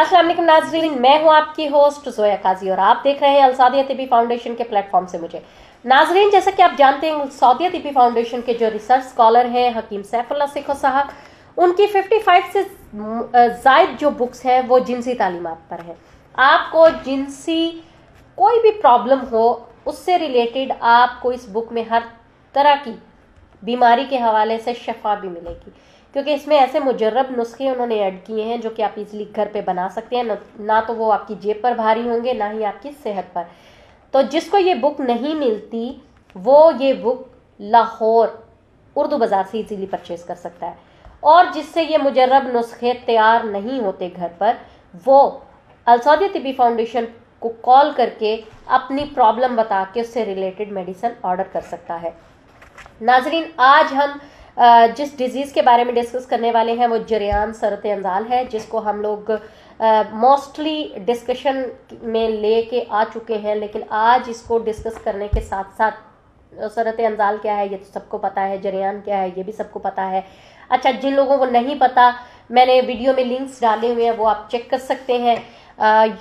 अस्सलाम वालेकुम नाजरीन मैं हूं आपकी होस्ट जोया काजी और आप देख रहे हैं अलसादिया तिबी फाउंडेशन के प्लेटफॉर्म से मुझे नाजरीन जैसा कि आप जानते हैं सऊदिया तिबी फाउंडेशन के जो रिसर्च स्कॉलर हैं हकीम सैफुल्ला सेखो साहब उनकी 55 से जायद जो बुक्स हैं वो जिनसी तालीमत पर हैं आपको जिनसी कोई भी प्रॉब्लम हो उससे रिलेटेड आपको इस बुक में हर तरह की बीमारी के हवाले से शफा भी मिलेगी क्योंकि इसमें ऐसे मुजरब नुस्खे उन्होंने ऐड किए हैं जो कि आप इजीली घर पे बना सकते हैं ना तो वो आपकी जेब पर भारी होंगे ना ही आपकी सेहत पर तो जिसको ये बुक नहीं मिलती वो ये बुक लाहौर उर्दू बाज़ार से इजीली परचेज कर सकता है और जिससे ये मुजरब नुस्खे तैयार नहीं होते घर पर वो अलसौदी तिबी फाउंडेशन को कॉल करके अपनी प्रॉब्लम बता के उससे रिलेटेड मेडिसिन ऑर्डर कर सकता है नाजरीन आज हम जिस डिज़ीज़ के बारे में डिस्कस करने वाले हैं वो जरियान सरत अंजाल है जिसको हम लोग मोस्टली डिस्कशन में लेके आ चुके हैं लेकिन आज इसको डिस्कस करने के साथ साथ सरत अंजाल क्या है ये तो सबको पता है जरियान क्या है ये भी सबको पता है अच्छा जिन लोगों को नहीं पता मैंने वीडियो में लिंक्स डाले हुए हैं वो आप चेक कर सकते हैं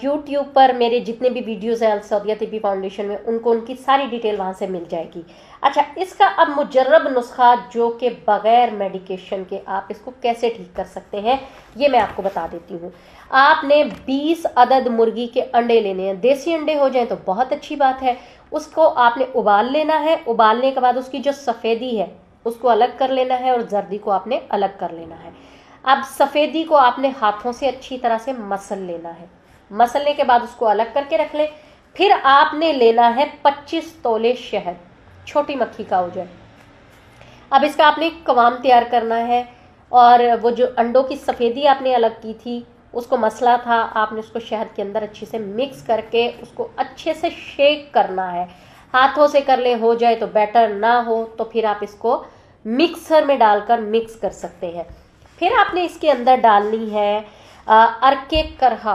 यूट्यूब पर मेरे जितने भी वीडियोज़ हैं अलसौदिया तिबी फाउंडेशन में उनको उनकी सारी डिटेल वहाँ से मिल जाएगी अच्छा इसका अब मुजरब नुस्खा जो कि बग़ैर मेडिकेशन के आप इसको कैसे ठीक कर सकते हैं ये मैं आपको बता देती हूँ आपने 20 अदद मुर्गी के अंडे लेने हैं देसी अंडे हो जाएं तो बहुत अच्छी बात है उसको आपने उबाल लेना है उबालने के बाद उसकी जो सफ़ेदी है उसको अलग कर लेना है और जर्दी को आपने अलग कर लेना है अब सफ़ेदी को आपने हाथों से अच्छी तरह से मसल लेना है मसलने के बाद उसको अलग करके रख लें फिर आपने लेना है 25 तोले शहद छोटी मक्खी का हो जाए अब इसका आपने कवाम तैयार करना है और वो जो अंडों की सफ़ेदी आपने अलग की थी उसको मसला था आपने उसको शहद के अंदर अच्छे से मिक्स करके उसको अच्छे से शेक करना है हाथों से कर ले हो जाए तो बेटर ना हो तो फिर आप इसको मिक्सर में डालकर मिक्स कर सकते हैं फिर आपने इसके अंदर डालनी है अर्के करहा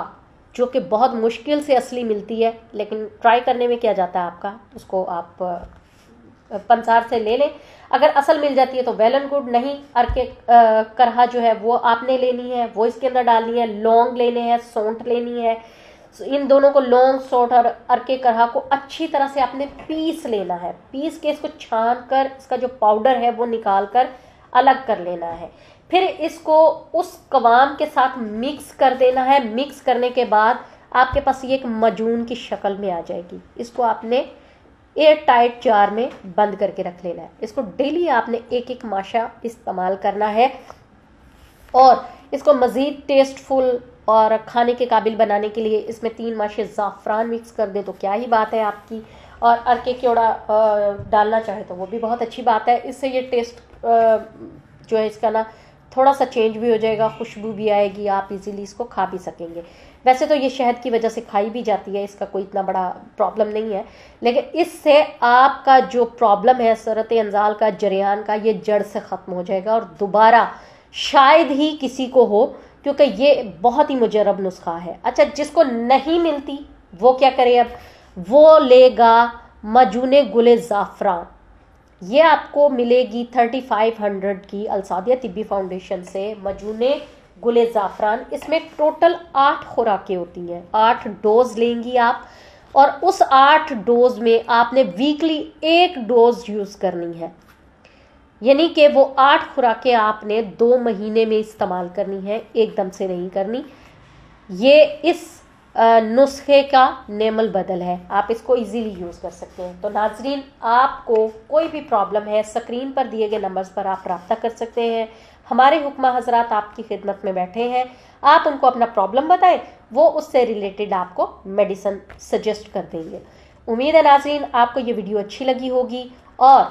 जो कि बहुत मुश्किल से असली मिलती है लेकिन ट्राई करने में क्या जाता है आपका उसको आप पंसार से ले लें अगर असल मिल जाती है तो वेल एंड गुड नहीं अरके करहा जो है वो आपने लेनी है वो इसके अंदर डालनी है लौंग लेने हैं सौंठ लेनी है इन दोनों को लौंग सौंठ और अरके करहा को अच्छी तरह से आपने पीस लेना है पीस के इसको छान कर इसका जो पाउडर है वो निकाल कर अलग कर लेना है फिर इसको उस कवाम के साथ मिक्स कर देना है मिक्स करने के बाद आपके पास ये एक मजून की शक्ल में आ जाएगी इसको आपने एयर टाइट जार में बंद करके रख लेना है इसको डेली आपने एक एक माशा इस्तेमाल करना है और इसको मज़ीद टेस्टफुल और खाने के काबिल बनाने के लिए इसमें तीन माशे ज़ाफ़रान मिक्स कर दें तो क्या ही बात है आपकी और अरके क्योड़ा डालना चाहे तो वो भी बहुत अच्छी बात है इससे ये टेस्ट जो है इसका ना थोड़ा सा चेंज भी हो जाएगा खुशबू भी आएगी आप इजीली इसको खा भी सकेंगे वैसे तो ये शहद की वजह से खाई भी जाती है इसका कोई इतना बड़ा प्रॉब्लम नहीं है लेकिन इससे आपका जो प्रॉब्लम है सरत अंजाल का जरियान का ये जड़ से ख़त्म हो जाएगा और दोबारा शायद ही किसी को हो क्योंकि ये बहुत ही मुजरब नुस्खा है अच्छा जिसको नहीं मिलती वो क्या करे अब वो लेगा मजूने गुले ज़ाफ़रान ये आपको मिलेगी थर्टी फाइव हंड्रेड की अलसादिया तिब्बी फाउंडेशन से मजूने गुले ज़ाफ़रान इसमें टोटल आठ खुराकें होती हैं आठ डोज लेंगी आप और उस आठ डोज में आपने वीकली एक डोज यूज़ करनी है यानी कि वो आठ खुराकें आपने दो महीने में इस्तेमाल करनी है एकदम से नहीं करनी ये इस नुस्खे का नेमल बदल है आप इसको इजीली यूज़ कर सकते हैं तो नाजरीन आपको कोई भी प्रॉब्लम है स्क्रीन पर दिए गए नंबर्स पर आप रबता कर सकते हैं हमारे हुक्मा हजरात आपकी खिदमत में बैठे हैं आप उनको अपना प्रॉब्लम बताएं वो उससे रिलेटेड आपको मेडिसन सजेस्ट कर देंगे उम्मीद है नाजरीन आपको ये वीडियो अच्छी लगी होगी और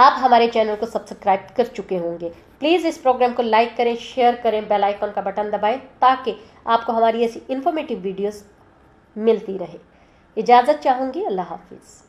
आप हमारे चैनल को सब्सक्राइब कर चुके होंगे प्लीज़ इस प्रोग्राम को लाइक करें शेयर करें बेल आइकन का बटन दबाएं ताकि आपको हमारी ऐसी इन्फॉर्मेटिव वीडियोस मिलती रहे इजाज़त चाहूँगी अल्लाह हाफिज़